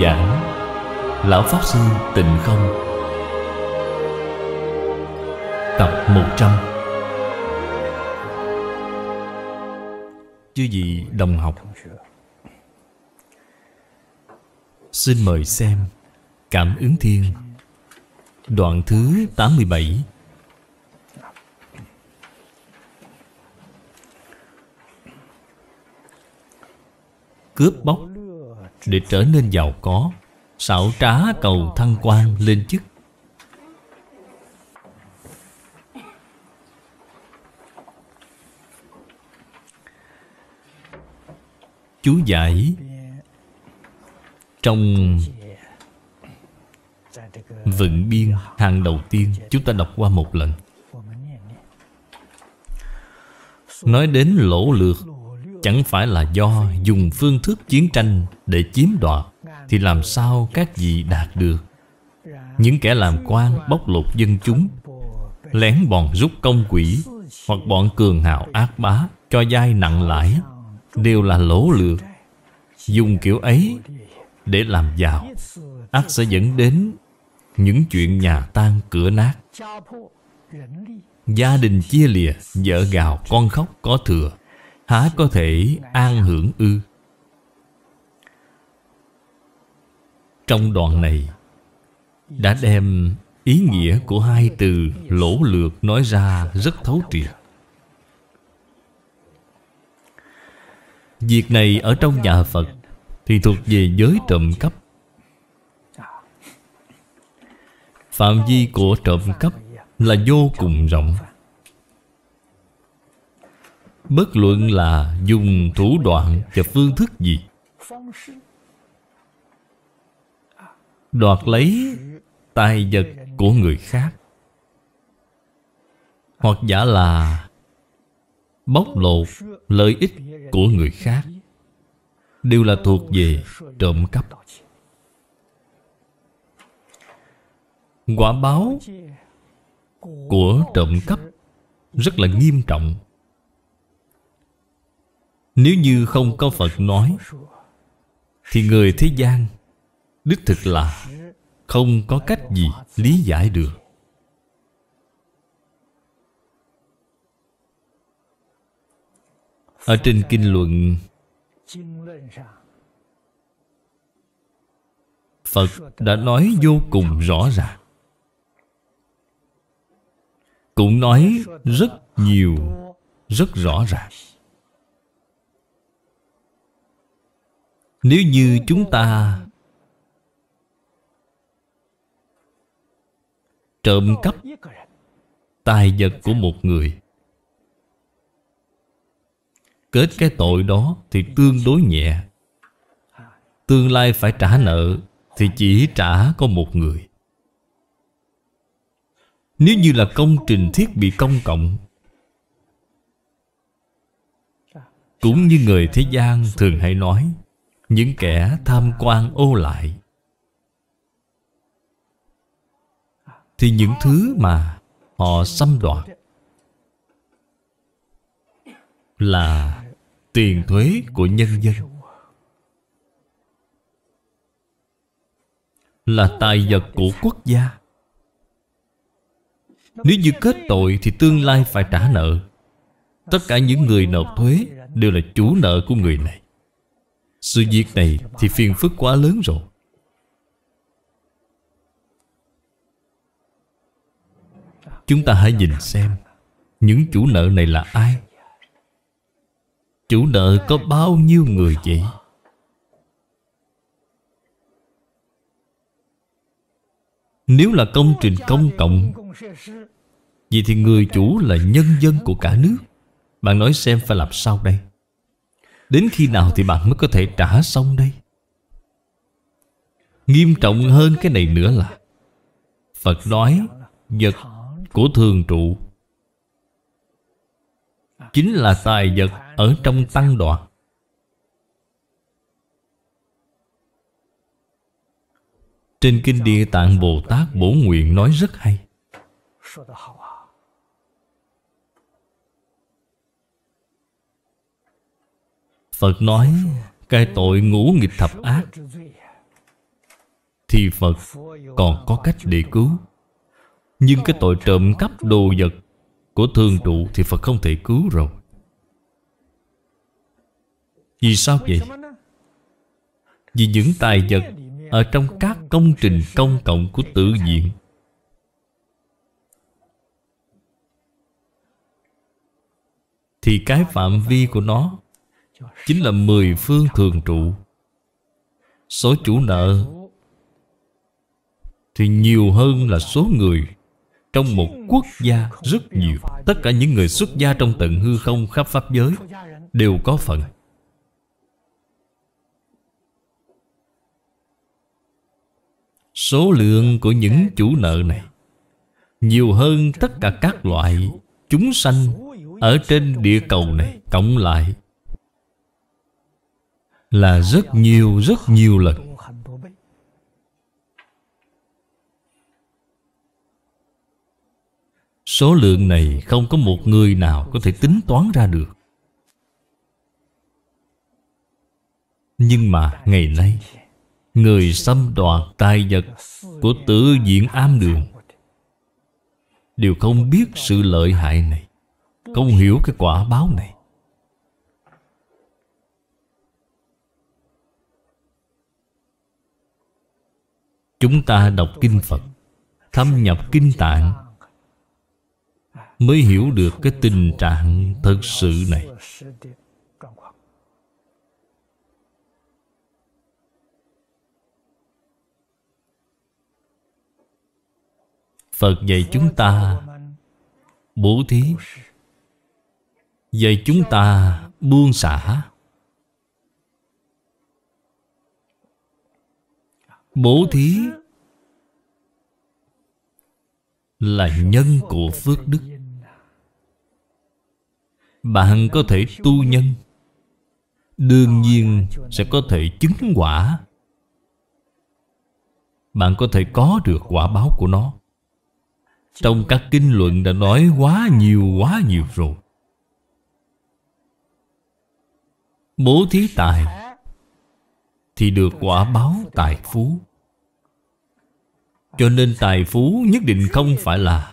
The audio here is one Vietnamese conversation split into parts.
giảng Lão Pháp Sư Tịnh Không Tập 100 Chư vị đồng học Xin mời xem Cảm ứng thiên Đoạn thứ 87 Cướp bóc để trở nên giàu có xảo trá cầu thăng quan lên chức chú giải trong vận biên hàng đầu tiên chúng ta đọc qua một lần nói đến lỗ lược chẳng phải là do dùng phương thức chiến tranh để chiếm đoạt thì làm sao các vị đạt được những kẻ làm quan bóc lột dân chúng lén bọn rút công quỷ hoặc bọn cường hào ác bá cho dai nặng lãi đều là lỗ lượt dùng kiểu ấy để làm giàu ác sẽ dẫn đến những chuyện nhà tan cửa nát gia đình chia lìa vợ gào con khóc có thừa Há có thể an hưởng ư Trong đoạn này Đã đem ý nghĩa của hai từ lỗ lược nói ra rất thấu triệt Việc này ở trong nhà Phật Thì thuộc về giới trộm cắp Phạm vi của trộm cắp là vô cùng rộng Bất luận là dùng thủ đoạn và phương thức gì Đoạt lấy tài vật của người khác Hoặc giả là Bóc lột lợi ích của người khác Đều là thuộc về trộm cắp Quả báo của trộm cắp rất là nghiêm trọng nếu như không có Phật nói Thì người thế gian Đích thực là Không có cách gì lý giải được Ở trên kinh luận Phật đã nói vô cùng rõ ràng Cũng nói rất nhiều Rất rõ ràng Nếu như chúng ta Trộm cắp Tài vật của một người Kết cái tội đó Thì tương đối nhẹ Tương lai phải trả nợ Thì chỉ trả có một người Nếu như là công trình thiết bị công cộng Cũng như người thế gian thường hay nói những kẻ tham quan ô lại thì những thứ mà họ xâm đoạt là tiền thuế của nhân dân là tài vật của quốc gia nếu như kết tội thì tương lai phải trả nợ tất cả những người nộp thuế đều là chủ nợ của người này sự việc này thì phiền phức quá lớn rồi Chúng ta hãy nhìn xem Những chủ nợ này là ai Chủ nợ có bao nhiêu người vậy Nếu là công trình công cộng Vậy thì người chủ là nhân dân của cả nước Bạn nói xem phải làm sao đây Đến khi nào thì bạn mới có thể trả xong đây Nghiêm trọng hơn cái này nữa là Phật nói Vật của thường trụ Chính là tài vật ở trong tăng đoạn Trên Kinh Địa Tạng Bồ Tát Bổ Nguyện nói rất hay Phật nói Cái tội ngũ nghịch thập ác Thì Phật còn có cách để cứu Nhưng cái tội trộm cắp đồ vật Của thường trụ thì Phật không thể cứu rồi Vì sao vậy? Vì những tài vật Ở trong các công trình công cộng của tự diện Thì cái phạm vi của nó Chính là mười phương thường trụ Số chủ nợ Thì nhiều hơn là số người Trong một quốc gia rất nhiều Tất cả những người xuất gia trong tận hư không khắp pháp giới Đều có phần Số lượng của những chủ nợ này Nhiều hơn tất cả các loại Chúng sanh Ở trên địa cầu này Cộng lại là rất nhiều rất nhiều lần Số lượng này không có một người nào có thể tính toán ra được Nhưng mà ngày nay Người xâm đoạt tài vật của tự diện am đường Đều không biết sự lợi hại này Không hiểu cái quả báo này Chúng ta đọc Kinh Phật Thâm nhập Kinh Tạng Mới hiểu được cái tình trạng thật sự này Phật dạy chúng ta Bố thí Dạy chúng ta buông xả Bố thí Là nhân của phước đức Bạn có thể tu nhân Đương nhiên sẽ có thể chứng quả Bạn có thể có được quả báo của nó Trong các kinh luận đã nói quá nhiều quá nhiều rồi Bố thí tài thì được quả báo tài phú cho nên tài phú nhất định không phải là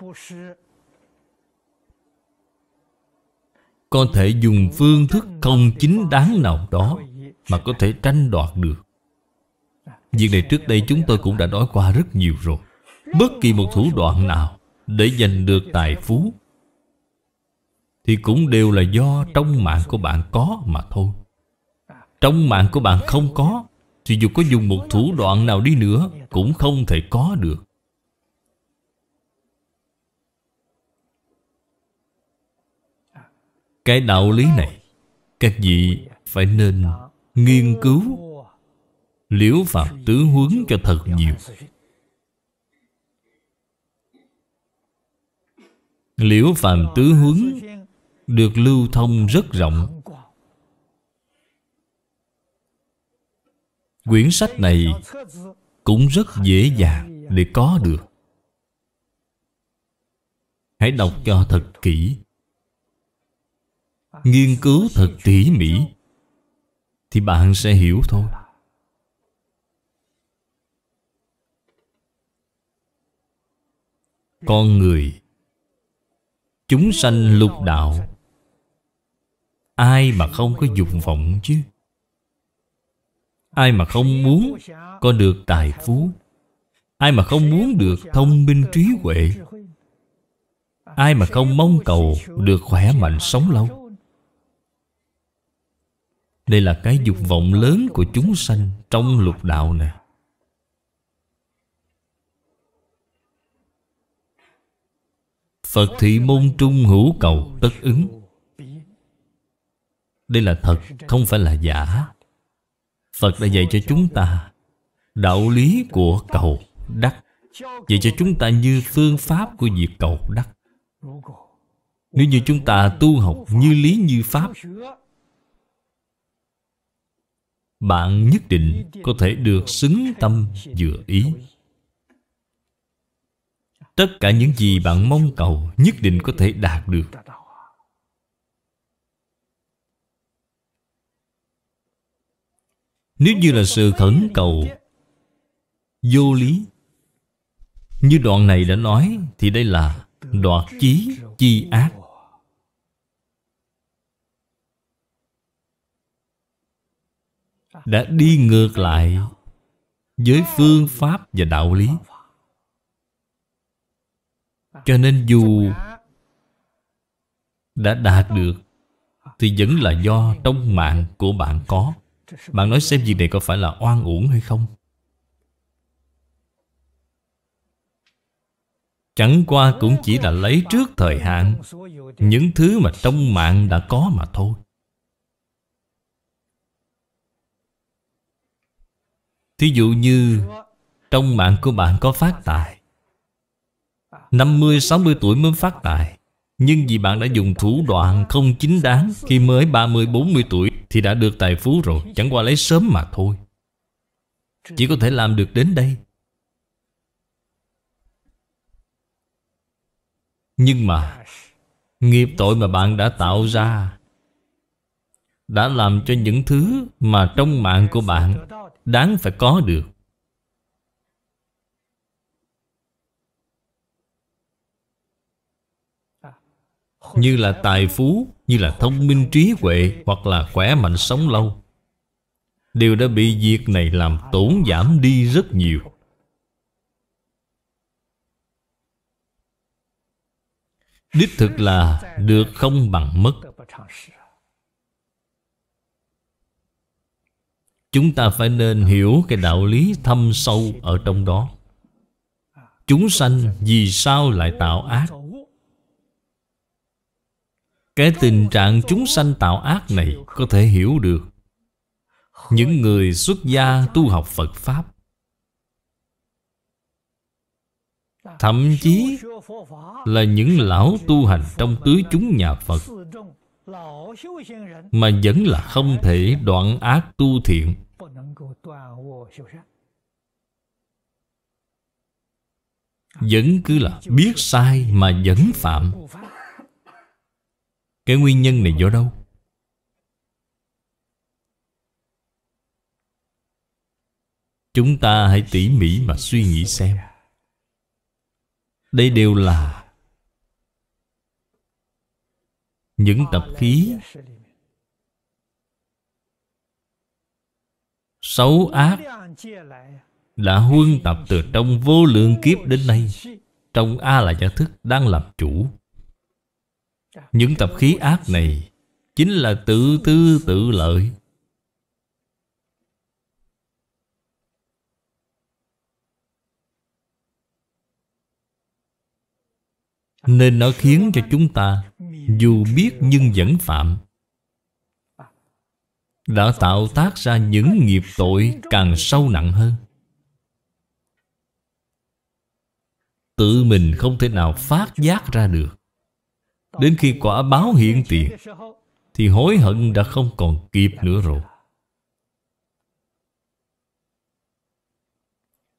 Có thể dùng phương thức không chính đáng nào đó Mà có thể tranh đoạt được Việc này trước đây chúng tôi cũng đã nói qua rất nhiều rồi Bất kỳ một thủ đoạn nào Để giành được tài phú Thì cũng đều là do trong mạng của bạn có mà thôi Trong mạng của bạn không có thì dù có dùng một thủ đoạn nào đi nữa Cũng không thể có được Cái đạo lý này Các vị phải nên nghiên cứu Liễu Phạm tứ hướng cho thật nhiều Liễu Phạm tứ hướng được lưu thông rất rộng quyển sách này cũng rất dễ dàng để có được hãy đọc cho thật kỹ nghiên cứu thật tỉ mỉ thì bạn sẽ hiểu thôi con người chúng sanh lục đạo ai mà không có dục vọng chứ Ai mà không muốn có được tài phú Ai mà không muốn được thông minh trí huệ Ai mà không mong cầu được khỏe mạnh sống lâu Đây là cái dục vọng lớn của chúng sanh trong lục đạo này Phật thị môn trung hữu cầu tất ứng Đây là thật, không phải là giả Phật đã dạy cho chúng ta Đạo lý của cầu đắc Dạy cho chúng ta như phương pháp của việc cầu đắc Nếu như chúng ta tu học như lý như pháp Bạn nhất định có thể được xứng tâm dựa ý Tất cả những gì bạn mong cầu nhất định có thể đạt được Nếu như là sự khẩn cầu Vô lý Như đoạn này đã nói Thì đây là đoạt chí chi ác Đã đi ngược lại Với phương pháp và đạo lý Cho nên dù Đã đạt được Thì vẫn là do trong mạng của bạn có bạn nói xem việc này có phải là oan uổng hay không? Chẳng qua cũng chỉ là lấy trước thời hạn Những thứ mà trong mạng đã có mà thôi Thí dụ như Trong mạng của bạn có phát tài 50-60 tuổi mới phát tài nhưng vì bạn đã dùng thủ đoạn không chính đáng Khi mới 30-40 tuổi Thì đã được tài phú rồi Chẳng qua lấy sớm mà thôi Chỉ có thể làm được đến đây Nhưng mà Nghiệp tội mà bạn đã tạo ra Đã làm cho những thứ Mà trong mạng của bạn Đáng phải có được như là tài phú, như là thông minh trí huệ hoặc là khỏe mạnh sống lâu. Đều đã bị việc này làm tổn giảm đi rất nhiều. Đích thực là được không bằng mất. Chúng ta phải nên hiểu cái đạo lý thâm sâu ở trong đó Chúng sanh vì sao lại tạo ác cái tình trạng chúng sanh tạo ác này Có thể hiểu được Những người xuất gia tu học Phật Pháp Thậm chí là những lão tu hành trong tứ chúng nhà Phật Mà vẫn là không thể đoạn ác tu thiện Vẫn cứ là biết sai mà vẫn phạm cái nguyên nhân này do đâu? Chúng ta hãy tỉ mỉ mà suy nghĩ xem Đây đều là Những tập khí Xấu ác Đã huân tập từ trong vô lượng kiếp đến nay Trong A là giả thức đang làm chủ những tập khí ác này Chính là tự tư tự lợi Nên nó khiến cho chúng ta Dù biết nhưng vẫn phạm Đã tạo tác ra những nghiệp tội càng sâu nặng hơn Tự mình không thể nào phát giác ra được Đến khi quả báo hiện tiền Thì hối hận đã không còn kịp nữa rồi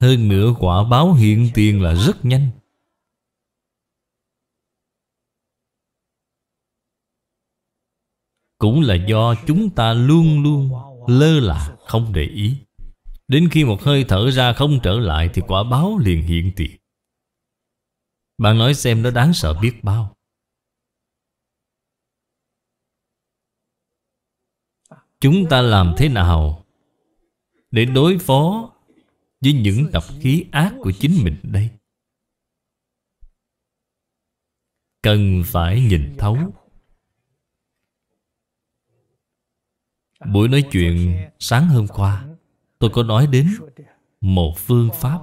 Hơn nữa quả báo hiện tiền là rất nhanh Cũng là do chúng ta luôn luôn lơ là không để ý Đến khi một hơi thở ra không trở lại Thì quả báo liền hiện tiền Bạn nói xem nó đáng sợ biết bao Chúng ta làm thế nào Để đối phó Với những tập khí ác của chính mình đây Cần phải nhìn thấu Buổi nói chuyện sáng hôm qua Tôi có nói đến một phương pháp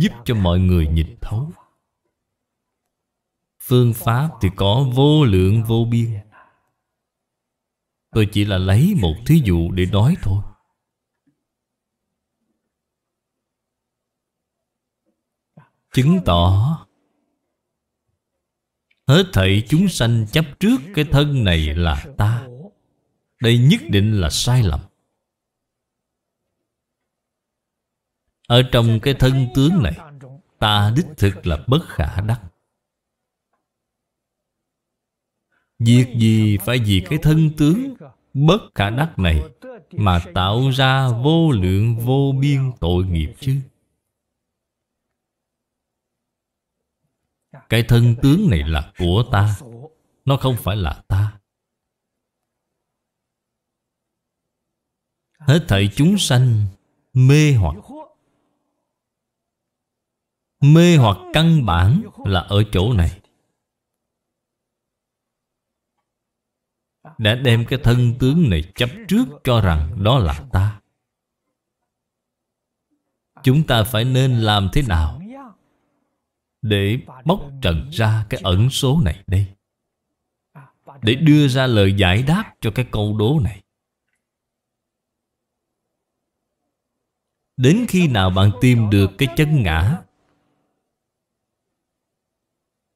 giúp cho mọi người nhìn thấu Phương pháp thì có vô lượng vô biên Tôi chỉ là lấy một thí dụ để nói thôi Chứng tỏ Hết thảy chúng sanh chấp trước cái thân này là ta Đây nhất định là sai lầm Ở trong cái thân tướng này Ta đích thực là bất khả đắc Việc gì phải vì cái thân tướng bất khả đắc này Mà tạo ra vô lượng vô biên tội nghiệp chứ Cái thân tướng này là của ta Nó không phải là ta Hết thảy chúng sanh mê hoặc Mê hoặc căn bản là ở chỗ này đã đem cái thân tướng này chấp trước cho rằng đó là ta chúng ta phải nên làm thế nào để bóc trần ra cái ẩn số này đây để đưa ra lời giải đáp cho cái câu đố này đến khi nào bạn tìm được cái chân ngã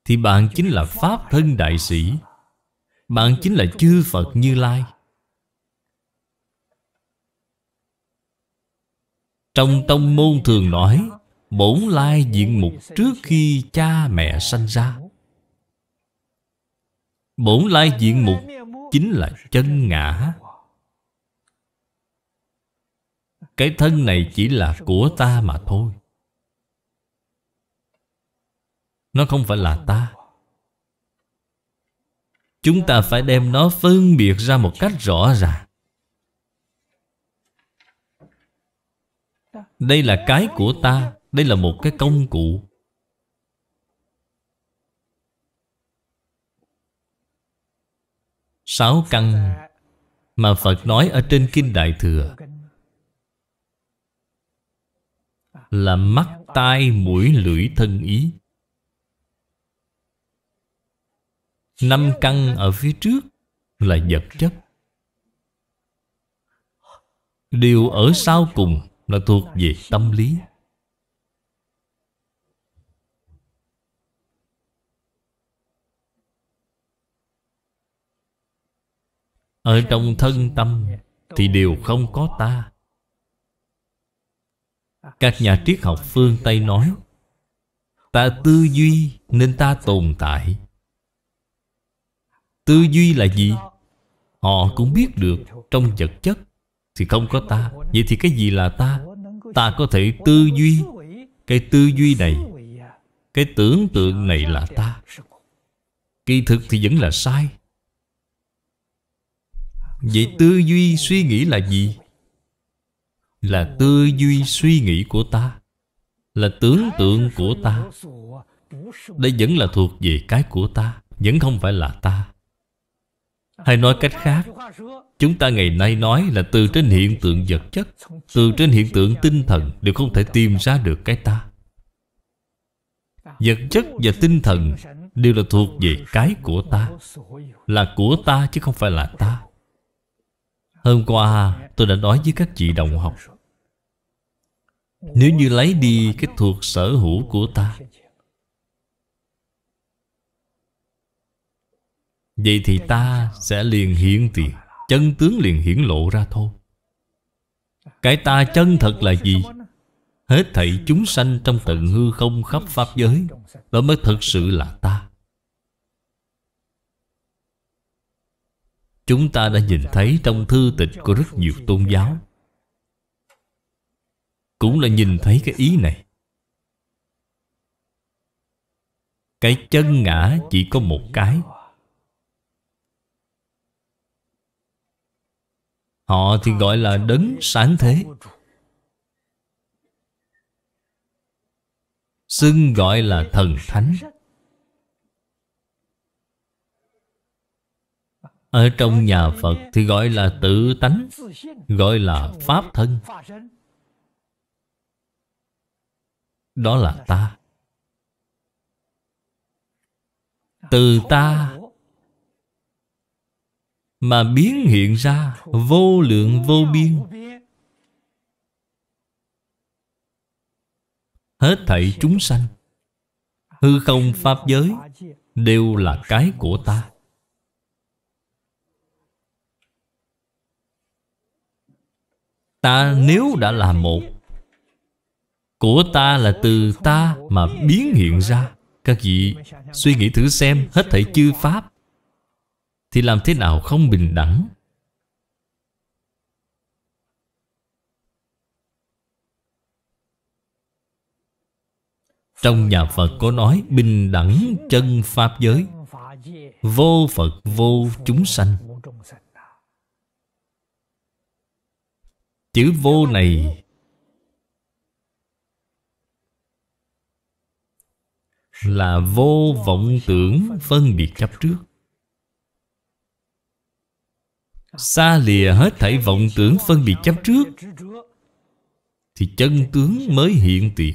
thì bạn chính là pháp thân đại sĩ bạn chính là chư Phật Như Lai Trong tông môn thường nói Bổn lai diện mục trước khi cha mẹ sanh ra Bổn lai diện mục chính là chân ngã Cái thân này chỉ là của ta mà thôi Nó không phải là ta Chúng ta phải đem nó phân biệt ra một cách rõ ràng Đây là cái của ta Đây là một cái công cụ Sáu căn Mà Phật nói ở trên Kinh Đại Thừa Là mắt, tai, mũi, lưỡi, thân ý Năm căn ở phía trước là vật chất Điều ở sau cùng là thuộc về tâm lý Ở trong thân tâm Thì đều không có ta Các nhà triết học phương Tây nói Ta tư duy nên ta tồn tại Tư duy là gì? Họ cũng biết được Trong vật chất Thì không có ta Vậy thì cái gì là ta? Ta có thể tư duy Cái tư duy này Cái tưởng tượng này là ta Kỳ thực thì vẫn là sai Vậy tư duy suy nghĩ là gì? Là tư duy suy nghĩ của ta Là tưởng tượng của ta Đây vẫn là thuộc về cái của ta Vẫn không phải là ta hay nói cách khác Chúng ta ngày nay nói là từ trên hiện tượng vật chất Từ trên hiện tượng tinh thần Đều không thể tìm ra được cái ta Vật chất và tinh thần Đều là thuộc về cái của ta Là của ta chứ không phải là ta Hôm qua tôi đã nói với các chị đồng học Nếu như lấy đi cái thuộc sở hữu của ta Vậy thì ta sẽ liền hiện tiền Chân tướng liền hiển lộ ra thôi Cái ta chân thật là gì? Hết thảy chúng sanh trong tận hư không khắp Pháp giới Đó mới thực sự là ta Chúng ta đã nhìn thấy trong thư tịch của rất nhiều tôn giáo Cũng là nhìn thấy cái ý này Cái chân ngã chỉ có một cái Họ thì gọi là đấng sáng thế Xưng gọi là thần thánh Ở trong nhà Phật thì gọi là tự tánh Gọi là pháp thân Đó là ta Từ ta mà biến hiện ra vô lượng vô biên hết thảy chúng sanh hư không pháp giới đều là cái của ta ta nếu đã là một của ta là từ ta mà biến hiện ra các vị suy nghĩ thử xem hết thảy chư pháp thì làm thế nào không bình đẳng? Trong nhà Phật có nói bình đẳng chân Pháp giới Vô Phật vô chúng sanh Chữ vô này Là vô vọng tưởng phân biệt chấp trước xa lìa hết thảy vọng tưởng phân biệt chấp trước thì chân tướng mới hiện tiền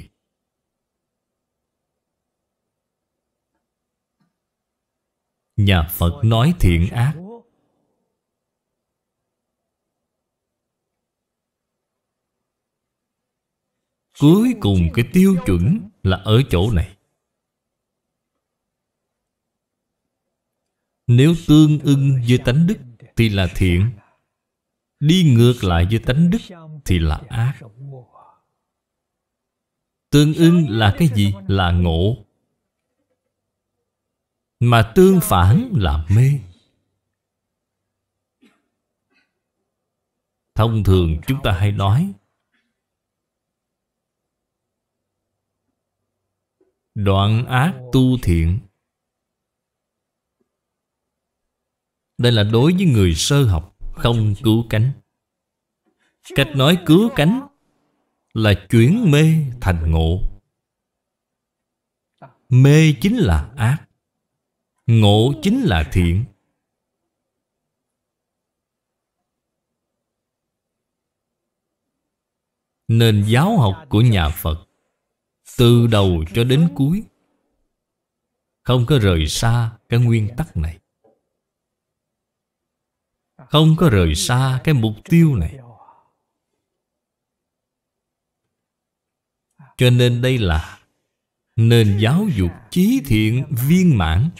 nhà phật nói thiện ác cuối cùng cái tiêu chuẩn là ở chỗ này nếu tương ưng với tánh đức thì là thiện Đi ngược lại với tánh đức thì là ác Tương ưng là cái gì? Là ngộ Mà tương phản là mê Thông thường chúng ta hay nói Đoạn ác tu thiện Đây là đối với người sơ học Không cứu cánh Cách nói cứu cánh Là chuyển mê thành ngộ Mê chính là ác Ngộ chính là thiện Nên giáo học của nhà Phật Từ đầu cho đến cuối Không có rời xa cái nguyên tắc này không có rời xa cái mục tiêu này Cho nên đây là Nền giáo dục chí thiện viên mãn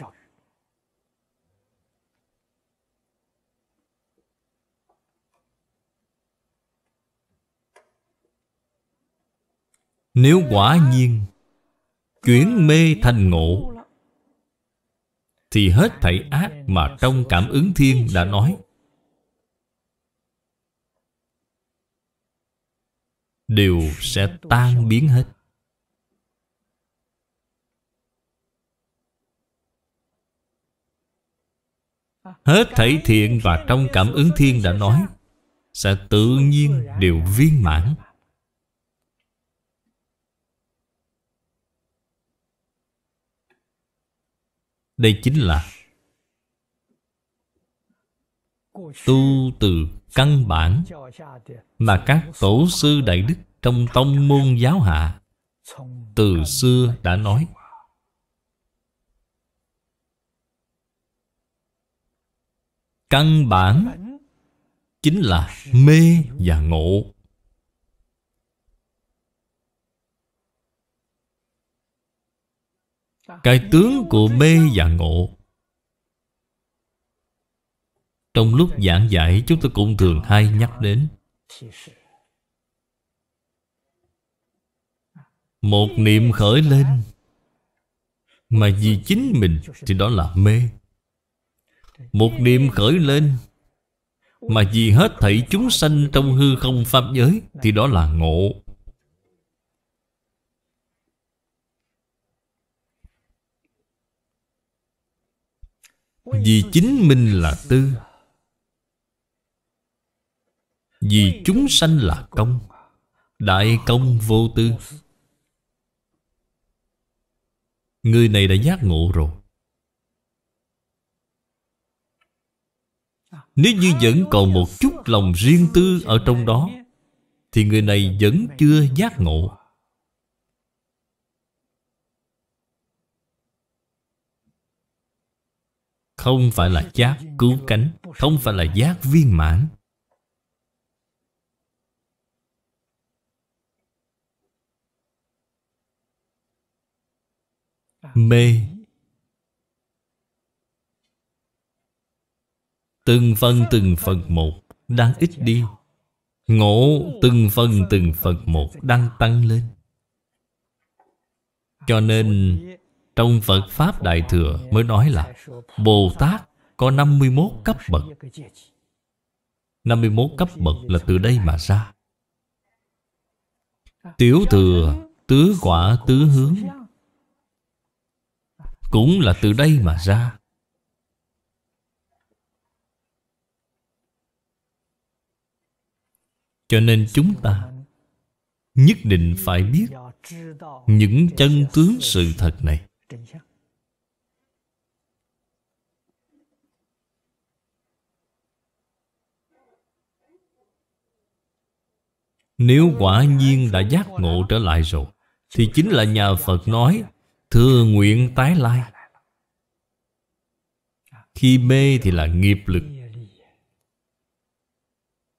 Nếu quả nhiên Chuyển mê thành ngộ Thì hết thảy ác mà trong cảm ứng thiên đã nói đều sẽ tan biến hết hết thảy thiện và trong cảm ứng thiên đã nói sẽ tự nhiên đều viên mãn đây chính là tu từ căn bản mà các tổ sư đại đức trong tông môn giáo hạ từ xưa đã nói căn bản chính là mê và ngộ cái tướng của mê và ngộ trong lúc giảng giải chúng tôi cũng thường hay nhắc đến Một niệm khởi lên Mà vì chính mình thì đó là mê Một niệm khởi lên Mà vì hết thảy chúng sanh trong hư không pháp giới Thì đó là ngộ Vì chính mình là tư vì chúng sanh là công Đại công vô tư Người này đã giác ngộ rồi Nếu như vẫn còn một chút lòng riêng tư ở trong đó Thì người này vẫn chưa giác ngộ Không phải là giác cứu cánh Không phải là giác viên mãn mê từng phần từng phần một đang ít đi ngộ từng phần từng phần một đang tăng lên cho nên trong Phật Pháp Đại Thừa mới nói là Bồ Tát có 51 cấp bậc 51 cấp bậc là từ đây mà ra Tiểu thừa, tứ quả, tứ hướng cũng là từ đây mà ra. Cho nên chúng ta nhất định phải biết những chân tướng sự thật này. Nếu quả nhiên đã giác ngộ trở lại rồi Thì chính là nhà Phật nói thừa nguyện tái lai khi mê thì là nghiệp lực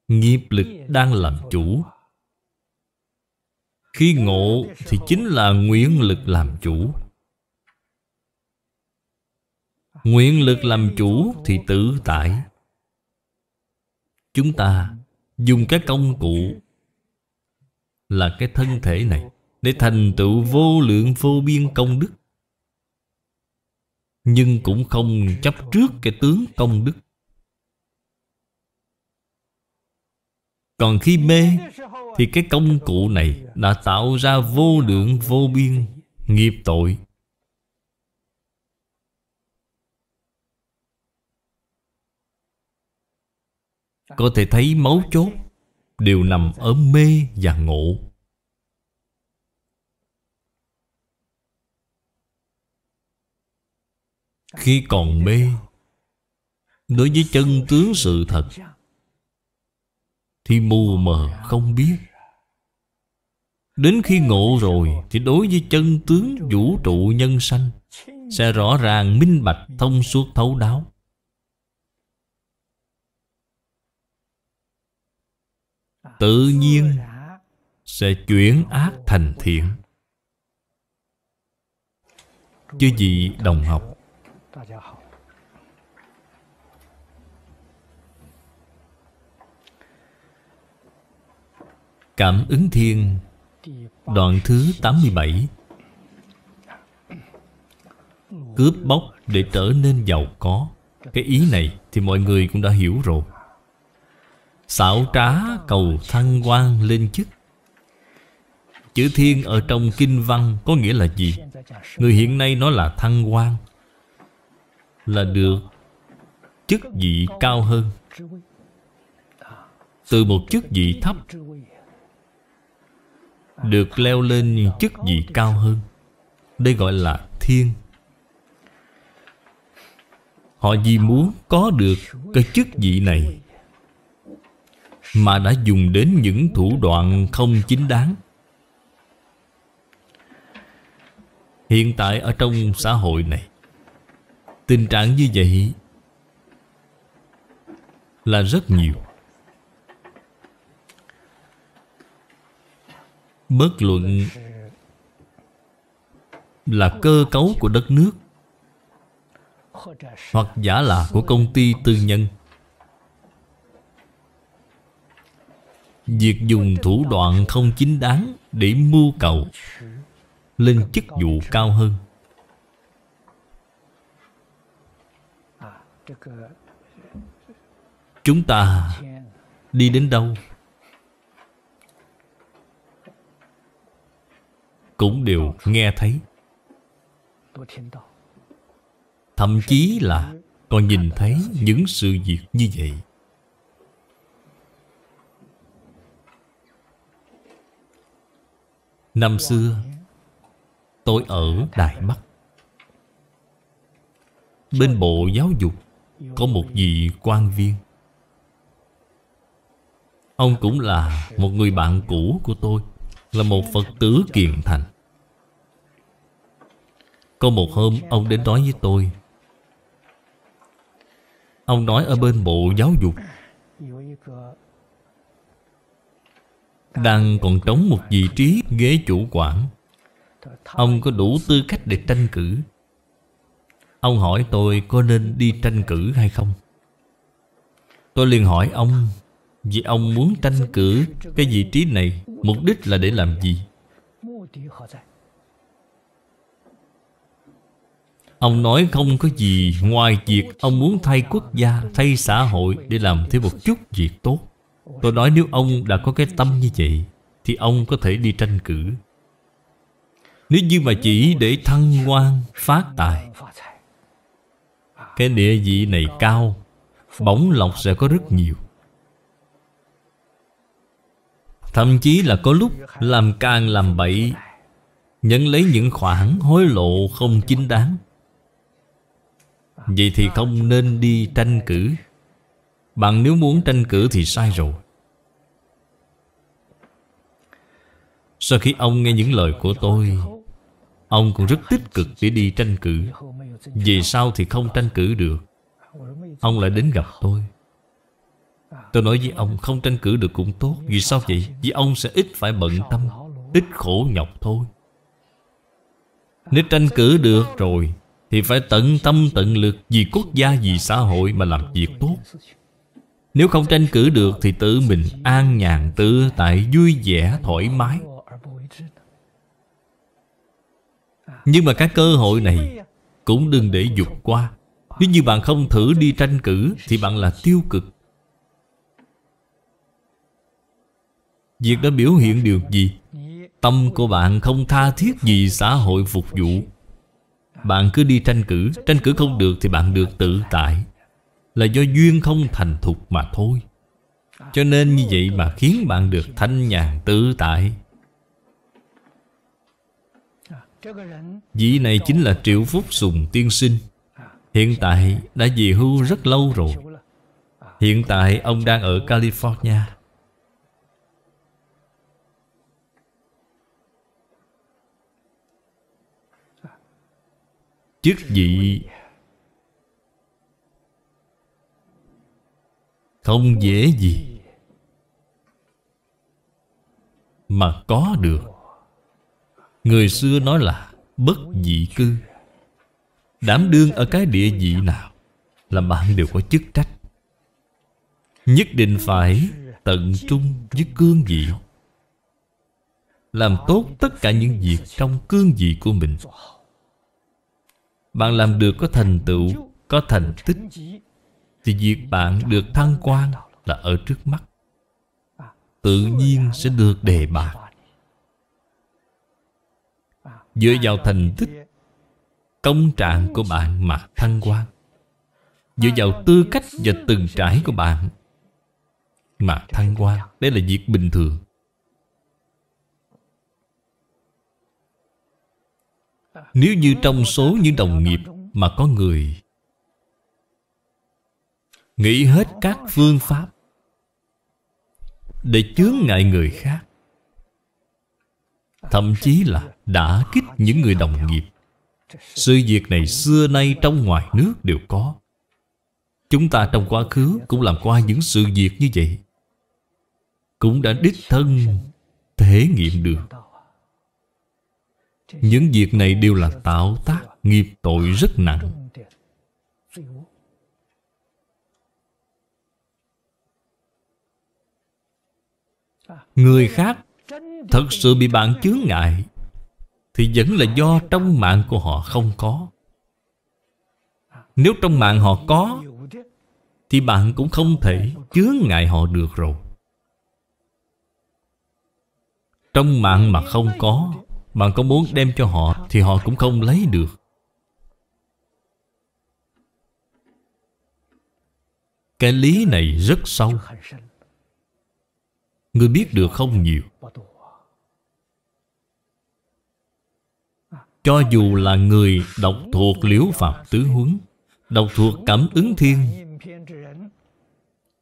nghiệp lực đang làm chủ khi ngộ thì chính là nguyện lực làm chủ nguyện lực làm chủ thì tự tại chúng ta dùng cái công cụ là cái thân thể này để thành tựu vô lượng vô biên công đức nhưng cũng không chấp trước cái tướng công đức còn khi mê thì cái công cụ này đã tạo ra vô lượng vô biên nghiệp tội có thể thấy máu chốt đều nằm ở mê và ngộ khi còn mê đối với chân tướng sự thật thì mù mờ không biết đến khi ngộ rồi thì đối với chân tướng vũ trụ nhân sanh sẽ rõ ràng minh bạch thông suốt thấu đáo tự nhiên sẽ chuyển ác thành thiện chứ gì đồng học 大家好。Cảm ứng thiên Đoạn thứ 87 Cướp bóc để trở nên giàu có Cái ý này thì mọi người cũng đã hiểu rồi Xảo trá cầu thăng quan lên chức Chữ thiên ở trong kinh văn có nghĩa là gì? Người hiện nay nó là thăng quan là được chức vị cao hơn từ một chức vị thấp được leo lên chức vị cao hơn đây gọi là thiên họ vì muốn có được cái chức vị này mà đã dùng đến những thủ đoạn không chính đáng hiện tại ở trong xã hội này Tình trạng như vậy là rất nhiều. Bất luận là cơ cấu của đất nước hoặc giả là của công ty tư nhân Việc dùng thủ đoạn không chính đáng để mưu cầu lên chức vụ cao hơn Chúng ta đi đến đâu Cũng đều nghe thấy Thậm chí là còn nhìn thấy những sự việc như vậy Năm xưa Tôi ở Đài Bắc Bên Bộ Giáo dục có một vị quan viên Ông cũng là một người bạn cũ của tôi Là một Phật tử kiền thành Có một hôm ông đến nói với tôi Ông nói ở bên bộ giáo dục Đang còn trống một vị trí ghế chủ quản Ông có đủ tư cách để tranh cử Ông hỏi tôi có nên đi tranh cử hay không Tôi liền hỏi ông Vì ông muốn tranh cử cái vị trí này Mục đích là để làm gì Ông nói không có gì ngoài việc Ông muốn thay quốc gia, thay xã hội Để làm thêm một chút việc tốt Tôi nói nếu ông đã có cái tâm như vậy Thì ông có thể đi tranh cử Nếu như mà chỉ để thăng quan, phát tài cái địa vị này cao Bóng lọc sẽ có rất nhiều Thậm chí là có lúc làm càng làm bậy Nhận lấy những khoản hối lộ không chính đáng Vậy thì không nên đi tranh cử Bạn nếu muốn tranh cử thì sai rồi Sau khi ông nghe những lời của tôi Ông cũng rất tích cực để đi tranh cử Về sau thì không tranh cử được Ông lại đến gặp tôi Tôi nói với ông không tranh cử được cũng tốt Vì sao vậy? Vì ông sẽ ít phải bận tâm Ít khổ nhọc thôi Nếu tranh cử được rồi Thì phải tận tâm tận lực Vì quốc gia, vì xã hội mà làm việc tốt Nếu không tranh cử được Thì tự mình an nhàn tự tại Vui vẻ, thoải mái Nhưng mà các cơ hội này Cũng đừng để dục qua Nếu như bạn không thử đi tranh cử Thì bạn là tiêu cực Việc đó biểu hiện điều gì Tâm của bạn không tha thiết gì xã hội phục vụ Bạn cứ đi tranh cử Tranh cử không được thì bạn được tự tại Là do duyên không thành thục mà thôi Cho nên như vậy mà khiến bạn được thanh nhàn tự tại Vị này chính là Triệu Phúc Sùng Tiên Sinh Hiện tại đã về hưu rất lâu rồi Hiện tại ông đang ở California Chức vị Không dễ gì Mà có được Người xưa nói là bất dị cư Đảm đương ở cái địa vị nào Là bạn đều có chức trách Nhất định phải tận trung với cương vị Làm tốt tất cả những việc trong cương vị của mình Bạn làm được có thành tựu, có thành tích Thì việc bạn được thăng quan là ở trước mắt Tự nhiên sẽ được đề bạc Dựa vào thành tích Công trạng của bạn mà thăng quan Dựa vào tư cách và từng trải của bạn Mà thăng quan Đây là việc bình thường Nếu như trong số những đồng nghiệp Mà có người Nghĩ hết các phương pháp Để chướng ngại người khác Thậm chí là đã kích những người đồng nghiệp Sự việc này xưa nay trong ngoài nước đều có Chúng ta trong quá khứ cũng làm qua những sự việc như vậy Cũng đã đích thân thể nghiệm được Những việc này đều là tạo tác nghiệp tội rất nặng Người khác Thật sự bị bạn chướng ngại Thì vẫn là do trong mạng của họ không có Nếu trong mạng họ có Thì bạn cũng không thể chướng ngại họ được rồi Trong mạng mà không có Bạn có muốn đem cho họ Thì họ cũng không lấy được Cái lý này rất sâu Người biết được không nhiều Cho dù là người đọc thuộc liễu Pháp Tứ Huấn Đọc thuộc cảm ứng thiên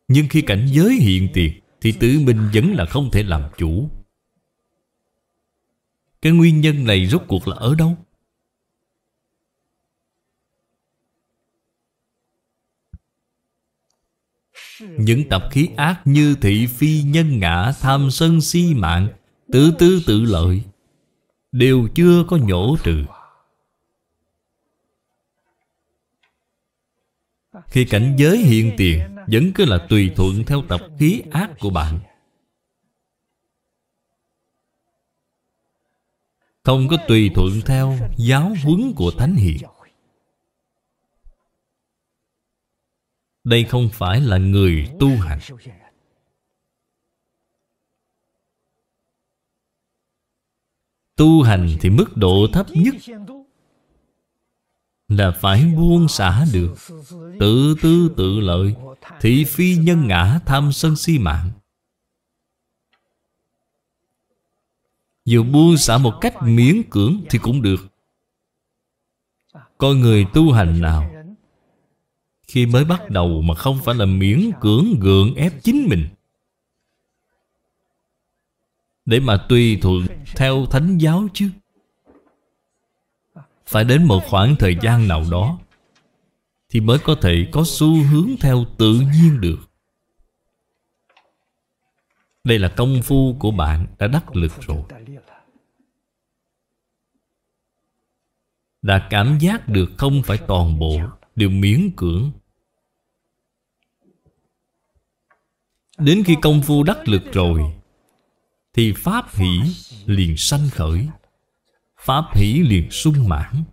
Nhưng khi cảnh giới hiện tiền Thì tự mình vẫn là không thể làm chủ Cái nguyên nhân này rốt cuộc là ở đâu? Những tập khí ác như thị phi nhân ngã Tham sân si mạng Tự tư tự lợi đều chưa có nhổ trừ khi cảnh giới hiện tiền vẫn cứ là tùy thuận theo tập khí ác của bạn không có tùy thuận theo giáo huấn của thánh hiền đây không phải là người tu hành Tu hành thì mức độ thấp nhất Là phải buông xả được Tự tư tự lợi Thị phi nhân ngã tham sân si mạng Dù buông xả một cách miễn cưỡng thì cũng được Coi người tu hành nào Khi mới bắt đầu mà không phải là miễn cưỡng gượng ép chính mình để mà tùy thuận theo thánh giáo chứ Phải đến một khoảng thời gian nào đó Thì mới có thể có xu hướng theo tự nhiên được Đây là công phu của bạn đã đắc lực rồi Đã cảm giác được không phải toàn bộ Đều miễn cưỡng Đến khi công phu đắc lực rồi thì pháp hỷ liền sanh khởi pháp hỷ liền sung mãn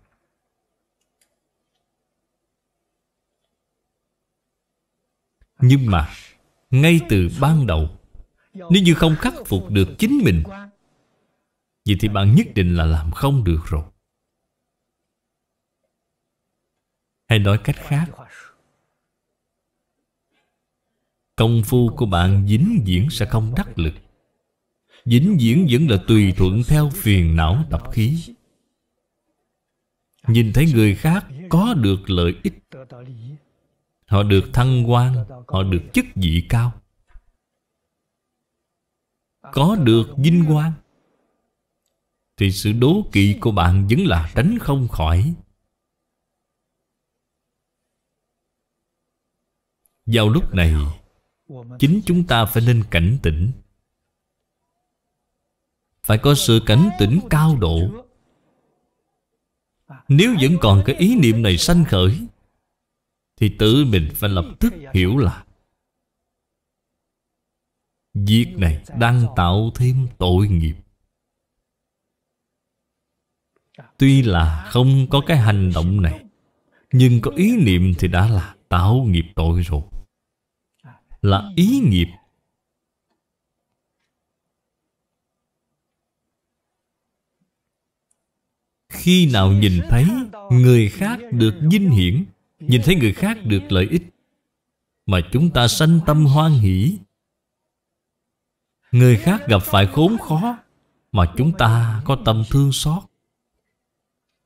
nhưng mà ngay từ ban đầu nếu như không khắc phục được chính mình Vậy thì bạn nhất định là làm không được rồi Hay nói cách khác Công phu của bạn dính diễn sẽ không đắc lực Dính diễn vẫn là tùy thuận theo phiền não tập khí Nhìn thấy người khác có được lợi ích Họ được thăng quan Họ được chức vị cao Có được vinh quang Thì sự đố kỵ của bạn vẫn là tránh không khỏi Vào lúc này Chính chúng ta phải nên cảnh tỉnh phải có sự cảnh tỉnh cao độ Nếu vẫn còn cái ý niệm này sanh khởi Thì tự mình phải lập tức hiểu là Việc này đang tạo thêm tội nghiệp Tuy là không có cái hành động này Nhưng có ý niệm thì đã là tạo nghiệp tội rồi Là ý nghiệp Khi nào nhìn thấy người khác được vinh hiển Nhìn thấy người khác được lợi ích Mà chúng ta sanh tâm hoan hỷ Người khác gặp phải khốn khó Mà chúng ta có tâm thương xót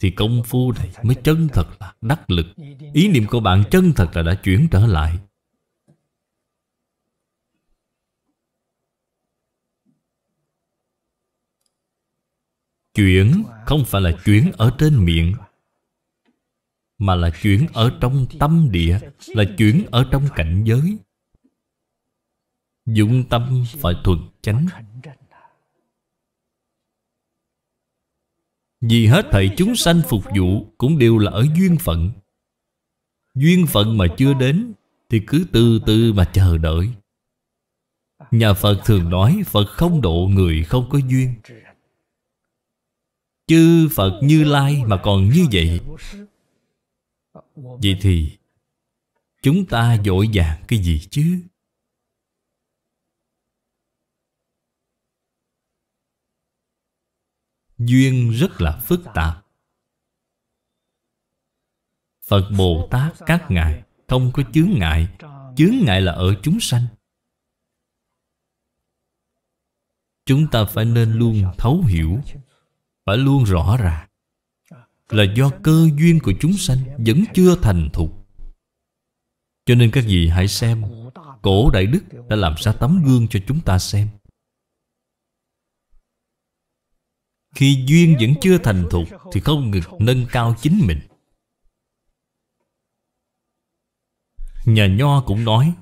Thì công phu này mới chân thật là đắc lực Ý niệm của bạn chân thật là đã chuyển trở lại Chuyển không phải là chuyển ở trên miệng Mà là chuyển ở trong tâm địa Là chuyển ở trong cảnh giới Dụng tâm phải thuần chánh Vì hết thầy chúng sanh phục vụ Cũng đều là ở duyên phận Duyên phận mà chưa đến Thì cứ từ từ mà chờ đợi Nhà Phật thường nói Phật không độ người không có duyên Chư Phật Như Lai mà còn như vậy Vậy thì Chúng ta dội vàng cái gì chứ Duyên rất là phức tạp Phật Bồ Tát các ngài Không có chướng ngại Chướng ngại là ở chúng sanh Chúng ta phải nên luôn thấu hiểu phải luôn rõ ràng là do cơ duyên của chúng sanh vẫn chưa thành thục cho nên các vị hãy xem cổ đại đức đã làm ra tấm gương cho chúng ta xem khi duyên vẫn chưa thành thục thì không ngực nâng cao chính mình nhà nho cũng nói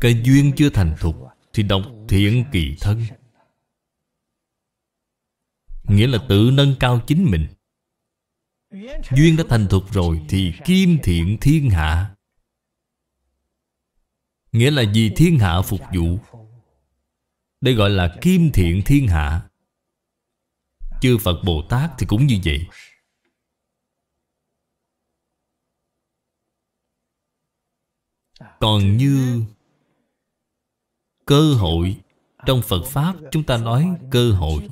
cái duyên chưa thành thục thì đọc thiện kỳ thân Nghĩa là tự nâng cao chính mình Duyên đã thành thục rồi Thì kim thiện thiên hạ Nghĩa là vì thiên hạ phục vụ Đây gọi là kim thiện thiên hạ Chư Phật Bồ Tát thì cũng như vậy Còn như cơ hội Trong Phật Pháp chúng ta nói cơ hội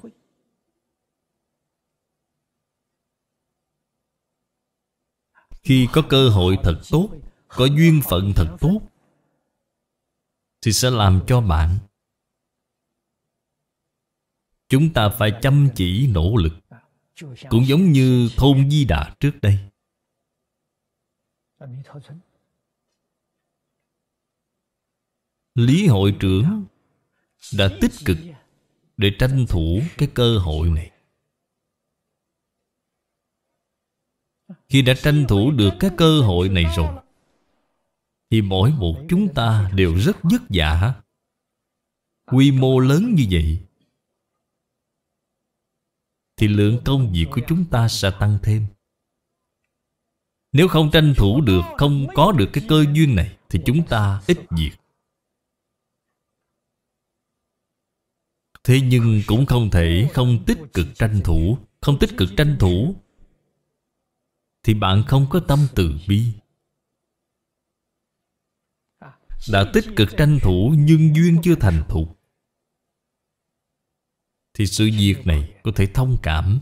Khi có cơ hội thật tốt Có duyên phận thật tốt Thì sẽ làm cho bạn Chúng ta phải chăm chỉ nỗ lực Cũng giống như thôn Di Đà trước đây Lý hội trưởng đã tích cực để tranh thủ cái cơ hội này Khi đã tranh thủ được cái cơ hội này rồi Thì mỗi một chúng ta đều rất vất vả Quy mô lớn như vậy Thì lượng công việc của chúng ta sẽ tăng thêm Nếu không tranh thủ được Không có được cái cơ duyên này Thì chúng ta ít việc Thế nhưng cũng không thể không tích cực tranh thủ Không tích cực tranh thủ thì bạn không có tâm từ bi Đã tích cực tranh thủ nhưng duyên chưa thành thục Thì sự việc này có thể thông cảm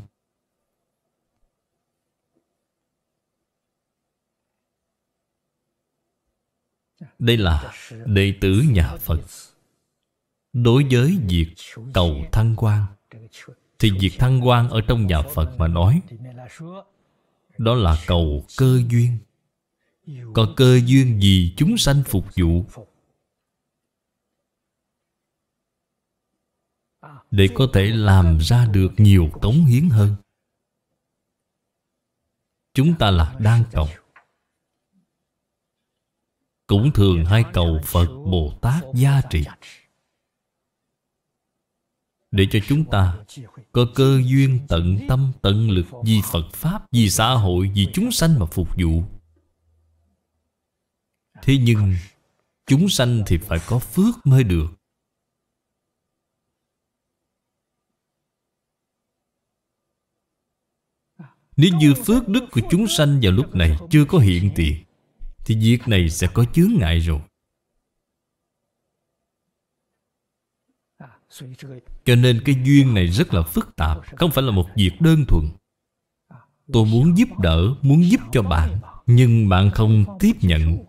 Đây là đệ tử nhà Phật Đối với việc cầu thăng quan Thì việc thăng quan ở trong nhà Phật mà nói đó là cầu cơ duyên Có cơ duyên gì chúng sanh phục vụ Để có thể làm ra được nhiều tống hiến hơn Chúng ta là đang cầu Cũng thường hay cầu Phật Bồ Tát gia trị để cho chúng ta có cơ duyên tận tâm tận lực Vì Phật Pháp, vì xã hội, vì chúng sanh mà phục vụ Thế nhưng Chúng sanh thì phải có phước mới được Nếu như phước đức của chúng sanh vào lúc này chưa có hiện tiền Thì việc này sẽ có chướng ngại rồi cho nên cái duyên này rất là phức tạp không phải là một việc đơn thuần tôi muốn giúp đỡ muốn giúp cho bạn nhưng bạn không tiếp nhận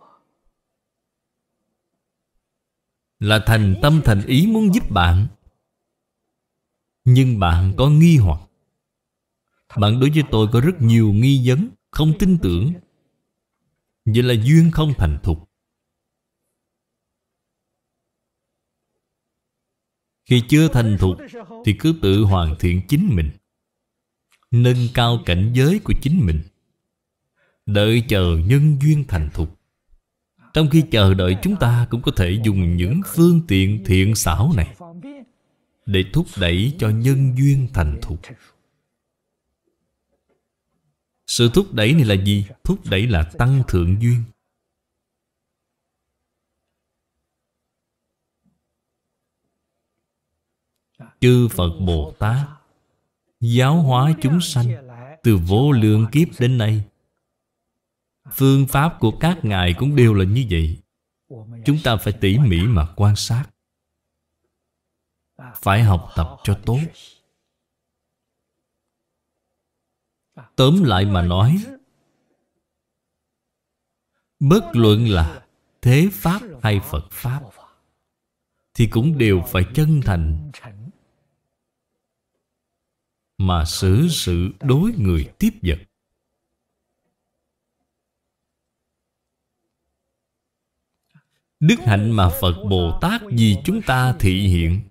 là thành tâm thành ý muốn giúp bạn nhưng bạn có nghi hoặc bạn đối với tôi có rất nhiều nghi vấn không tin tưởng vậy là duyên không thành thục Khi chưa thành thục Thì cứ tự hoàn thiện chính mình Nâng cao cảnh giới của chính mình Đợi chờ nhân duyên thành thục Trong khi chờ đợi chúng ta Cũng có thể dùng những phương tiện thiện xảo này Để thúc đẩy cho nhân duyên thành thục Sự thúc đẩy này là gì? Thúc đẩy là tăng thượng duyên chư Phật Bồ Tát Giáo hóa chúng sanh Từ vô lượng kiếp đến nay Phương pháp của các ngài cũng đều là như vậy Chúng ta phải tỉ mỉ mà quan sát Phải học tập cho tốt Tóm lại mà nói Bất luận là Thế Pháp hay Phật Pháp Thì cũng đều phải chân thành mà xử sự đối người tiếp vật đức hạnh mà phật bồ tát vì chúng ta thị hiện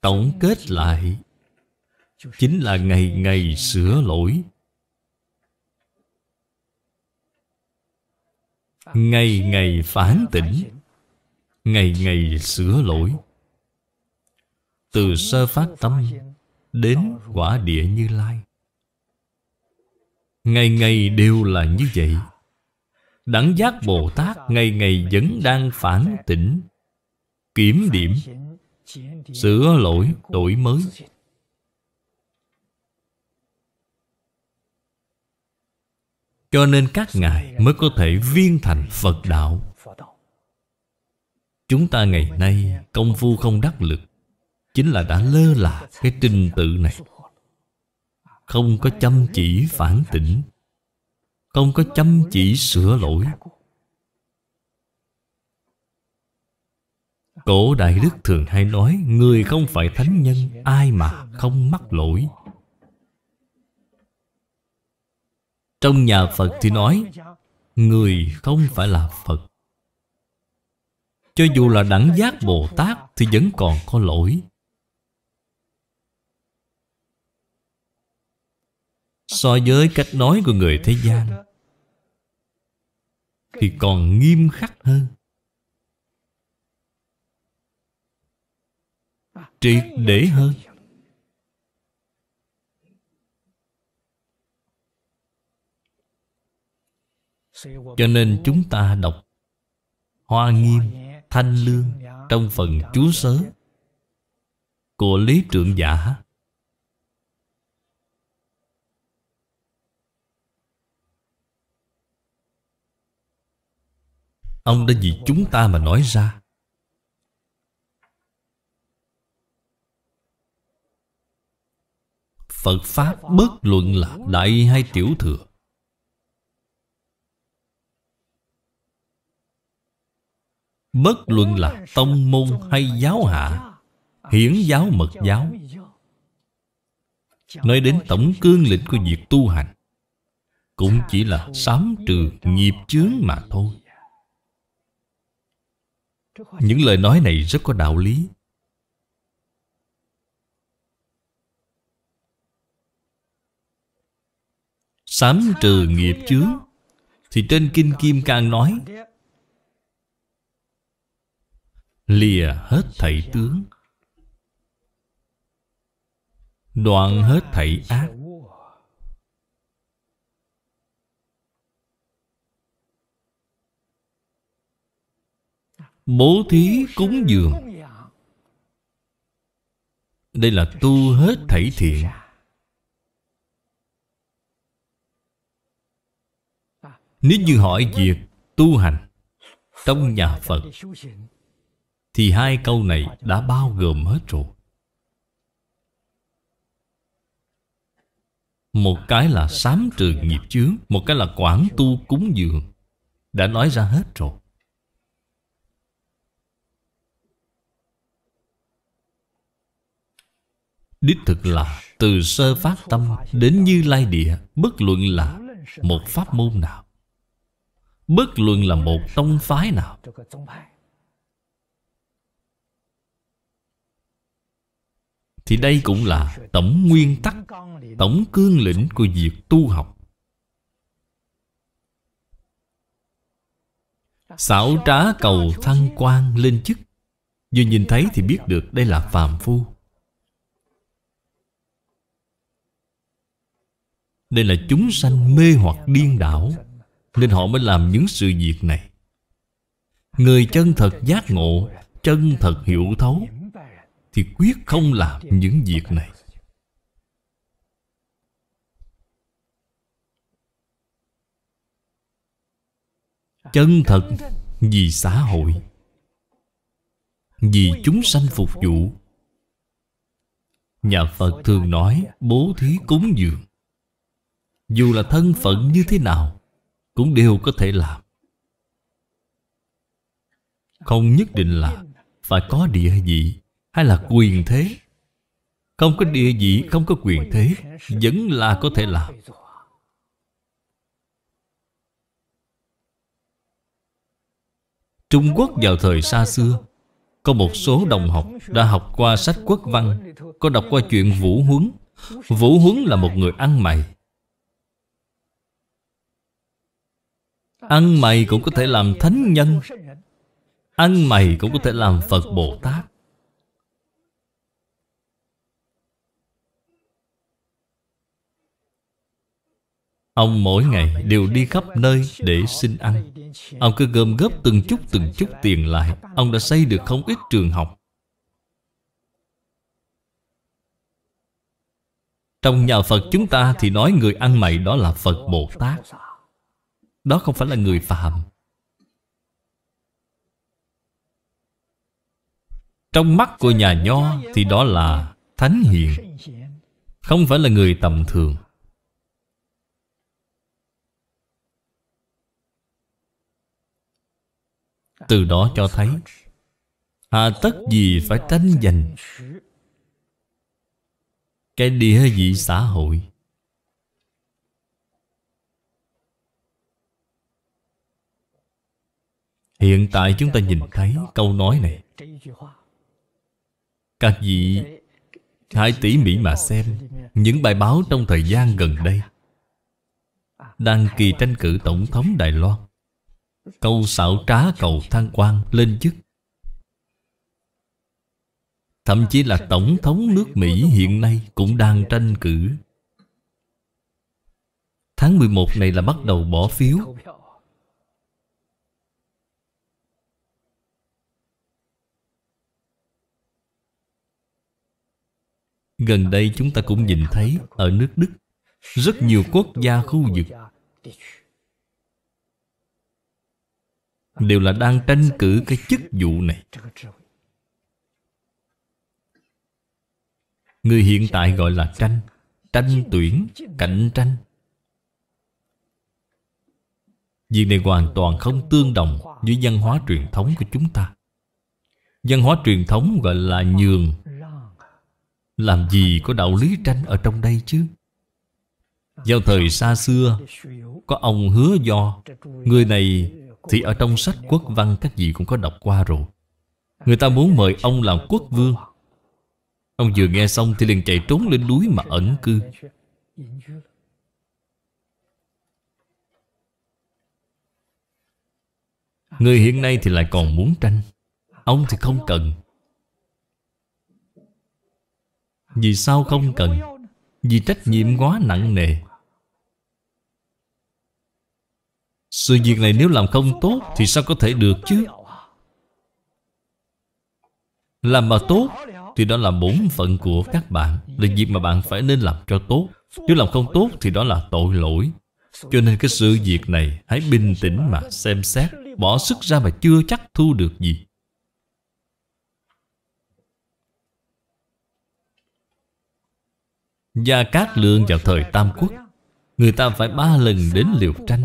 tổng kết lại chính là ngày ngày sửa lỗi Ngày ngày phản tỉnh Ngày ngày sửa lỗi Từ sơ phát tâm Đến quả địa như lai Ngày ngày đều là như vậy Đẳng giác Bồ Tát ngày ngày vẫn đang phản tỉnh Kiểm điểm Sửa lỗi, đổi mới Cho nên các ngài mới có thể viên thành Phật Đạo Chúng ta ngày nay công phu không đắc lực Chính là đã lơ là cái trình tự này Không có chăm chỉ phản tỉnh Không có chăm chỉ sửa lỗi Cổ Đại Đức thường hay nói Người không phải thánh nhân Ai mà không mắc lỗi Trong nhà Phật thì nói Người không phải là Phật Cho dù là đẳng giác Bồ Tát Thì vẫn còn có lỗi So với cách nói của người thế gian Thì còn nghiêm khắc hơn Triệt để hơn Cho nên chúng ta đọc Hoa Nghiêm, Thanh Lương Trong phần chú sớ Của Lý Trượng Giả Ông đã vì chúng ta mà nói ra Phật Pháp bất luận là đại hay tiểu thừa Bất luận là tông môn hay giáo hạ Hiển giáo mật giáo Nói đến tổng cương lĩnh của việc tu hành Cũng chỉ là sám trừ nghiệp chướng mà thôi Những lời nói này rất có đạo lý Sám trừ nghiệp chướng Thì trên Kinh Kim Cang nói lìa hết thảy tướng đoạn hết thảy ác bố thí cúng dường đây là tu hết thảy thiện nếu như hỏi việc tu hành trong nhà phật thì hai câu này đã bao gồm hết rồi một cái là sám trừ nghiệp chướng một cái là quản tu cúng dường đã nói ra hết rồi đích thực là từ sơ phát tâm đến như lai địa bất luận là một pháp môn nào bất luận là một tông phái nào Thì đây cũng là tổng nguyên tắc Tổng cương lĩnh của việc tu học 6 trá cầu thăng quan lên chức Vừa nhìn thấy thì biết được đây là phàm phu Đây là chúng sanh mê hoặc điên đảo Nên họ mới làm những sự việc này Người chân thật giác ngộ Chân thật hiểu thấu thì quyết không làm những việc này Chân thật Vì xã hội Vì chúng sanh phục vụ Nhà Phật thường nói Bố thí cúng dường Dù là thân phận như thế nào Cũng đều có thể làm Không nhất định là Phải có địa vị hay là quyền thế không có địa vị không có quyền thế vẫn là có thể làm Trung Quốc vào thời xa xưa Có một số đồng học đã học qua sách quốc văn Có đọc qua chuyện Vũ Huấn Vũ Huấn là một người ăn mày Ăn mày cũng có thể làm thánh nhân Ăn mày cũng có thể làm Phật Bồ Tát Ông mỗi ngày đều đi khắp nơi để xin ăn Ông cứ gom góp từng chút từng chút tiền lại Ông đã xây được không ít trường học Trong nhà Phật chúng ta thì nói người ăn mày đó là Phật Bồ Tát Đó không phải là người phạm Trong mắt của nhà Nho thì đó là Thánh Hiền Không phải là người tầm thường Từ đó cho thấy Hà tất gì phải tranh giành Cái địa vị xã hội Hiện tại chúng ta nhìn thấy câu nói này Các vị Hãy tỉ mỉ mà xem Những bài báo trong thời gian gần đây Đăng kỳ tranh cử Tổng thống Đài Loan Câu xảo trá cầu thăng quan lên chức Thậm chí là Tổng thống nước Mỹ hiện nay cũng đang tranh cử Tháng 11 này là bắt đầu bỏ phiếu Gần đây chúng ta cũng nhìn thấy ở nước Đức Rất nhiều quốc gia khu vực đều là đang tranh cử cái chức vụ này người hiện tại gọi là tranh tranh tuyển cạnh tranh việc này hoàn toàn không tương đồng với văn hóa truyền thống của chúng ta văn hóa truyền thống gọi là nhường làm gì có đạo lý tranh ở trong đây chứ vào thời xa xưa có ông hứa do người này thì ở trong sách quốc văn các vị cũng có đọc qua rồi Người ta muốn mời ông làm quốc vương Ông vừa nghe xong thì liền chạy trốn lên núi mà ẩn cư Người hiện nay thì lại còn muốn tranh Ông thì không cần Vì sao không cần Vì trách nhiệm quá nặng nề Sự việc này nếu làm không tốt Thì sao có thể được chứ Làm mà tốt Thì đó là bổn phận của các bạn Là việc mà bạn phải nên làm cho tốt Nếu làm không tốt thì đó là tội lỗi Cho nên cái sự việc này Hãy bình tĩnh mà xem xét Bỏ sức ra mà chưa chắc thu được gì Gia Cát Lương vào thời Tam Quốc Người ta phải ba lần đến liều tranh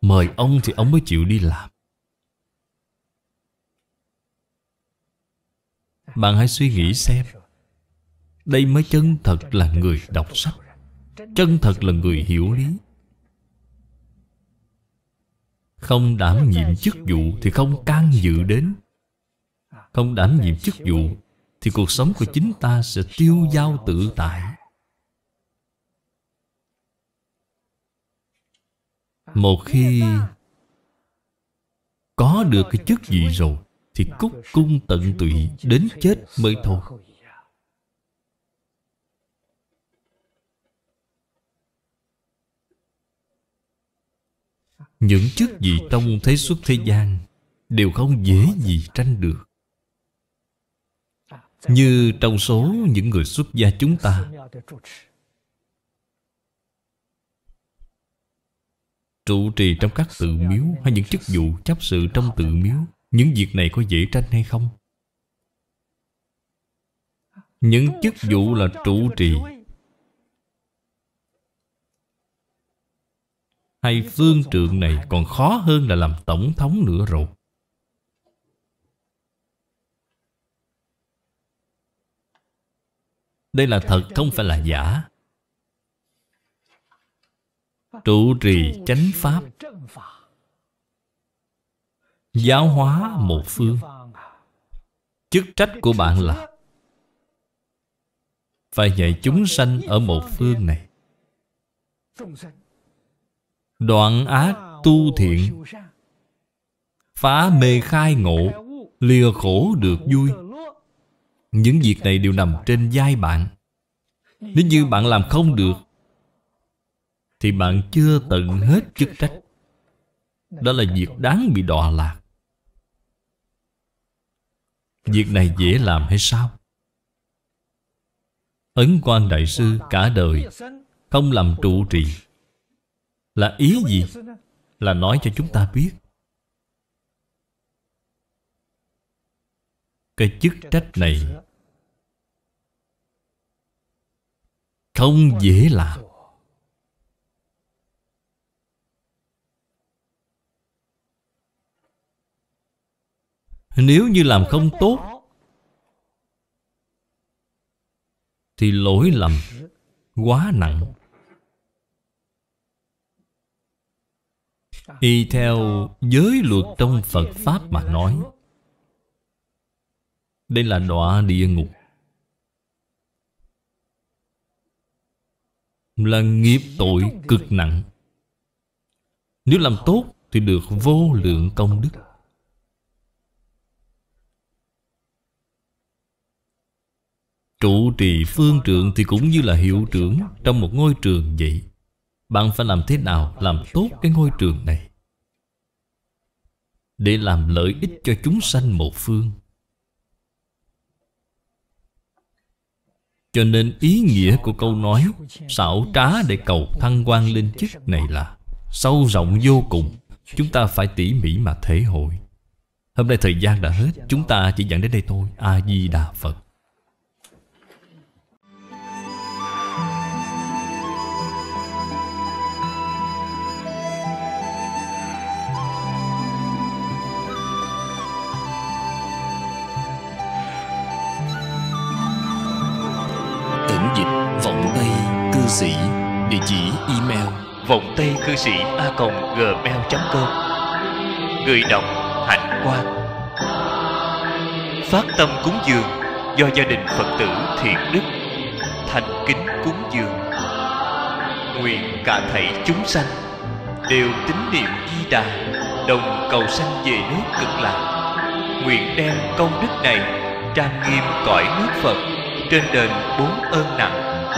Mời ông thì ông mới chịu đi làm Bạn hãy suy nghĩ xem Đây mới chân thật là người đọc sách Chân thật là người hiểu lý Không đảm nhiệm chức vụ Thì không can dự đến Không đảm nhiệm chức vụ Thì cuộc sống của chính ta sẽ tiêu dao tự tại Một khi có được cái chức gì rồi Thì cúc cung tận tụy đến chết mới thôi Những chức gì trong thế xuất thế gian Đều không dễ gì tranh được Như trong số những người xuất gia chúng ta trụ trì trong các tự miếu hay những chức vụ chấp sự trong tự miếu những việc này có dễ tranh hay không những chức vụ là trụ trì hay phương trượng này còn khó hơn là làm tổng thống nữa rồi đây là thật không phải là giả trụ trì chánh pháp giáo hóa một phương chức trách của bạn là phải dạy chúng sanh ở một phương này đoạn ác tu thiện phá mê khai ngộ lìa khổ được vui những việc này đều nằm trên vai bạn nếu như bạn làm không được thì bạn chưa tận hết chức trách Đó là việc đáng bị đọa lạc Việc này dễ làm hay sao? Ấn quan đại sư cả đời Không làm trụ trì Là ý gì? Là nói cho chúng ta biết Cái chức trách này Không dễ làm Nếu như làm không tốt Thì lỗi lầm Quá nặng Y theo giới luật trong Phật Pháp mà nói Đây là đọa địa ngục Là nghiệp tội cực nặng Nếu làm tốt thì được vô lượng công đức Trụ trì phương trượng thì cũng như là hiệu trưởng Trong một ngôi trường vậy Bạn phải làm thế nào làm tốt cái ngôi trường này Để làm lợi ích cho chúng sanh một phương Cho nên ý nghĩa của câu nói Xảo trá để cầu thăng quan lên chức này là Sâu rộng vô cùng Chúng ta phải tỉ mỉ mà thể hội Hôm nay thời gian đã hết Chúng ta chỉ dẫn đến đây thôi A-di-đà Phật sĩ địa chỉ email vòng tây cư sĩ a gmail com người đọc hạnh quan phát tâm cúng dường do gia đình phật tử thiện đức thành kính cúng dường nguyện cả thảy chúng sanh đều tín niệm di đà đồng cầu sanh về nước cực lạc nguyện đem công đức này trang nghiêm cõi nước phật trên đền bốn ơn nặng